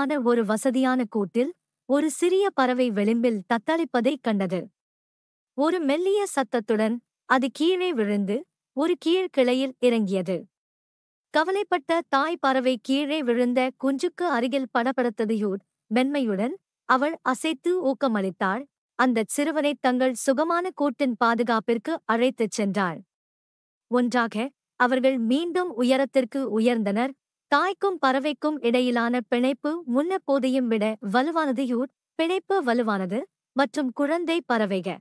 ஆன ஒரு வசதியான கூட்டில் ஒரு சிறிய பறவை விளிம்பில் தத்தளிப்பதைக் கண்டது ஒரு மெல்லிய சத்தத்துடன் அது கீழே விழுந்து ஒரு கீழ்கிளையில் இறங்கியது கவலைப்பட்ட தாய் பறவை கீழே விழுந்த குஞ்சுக்கு அருகில் படப்படுத்ததையூர் மென்மையுடன் அவள் அசைத்து ஊக்கமளித்தாள் அந்தச் சிறுவனை தங்கள் சுகமான கூட்டின் பாதுகாப்பிற்கு அழைத்துச் சென்றாள் ஒன்றாக அவர்கள் மீண்டும் உயரத்திற்கு உயர்ந்தனர் தாய்க்கும் பறவைக்கும் இடையிலான பிணைப்பு முன்னெப்போதையும் விட வலுவானது யூட் பிணைப்பு வலுவானது மற்றும் குழந்தை பறவைக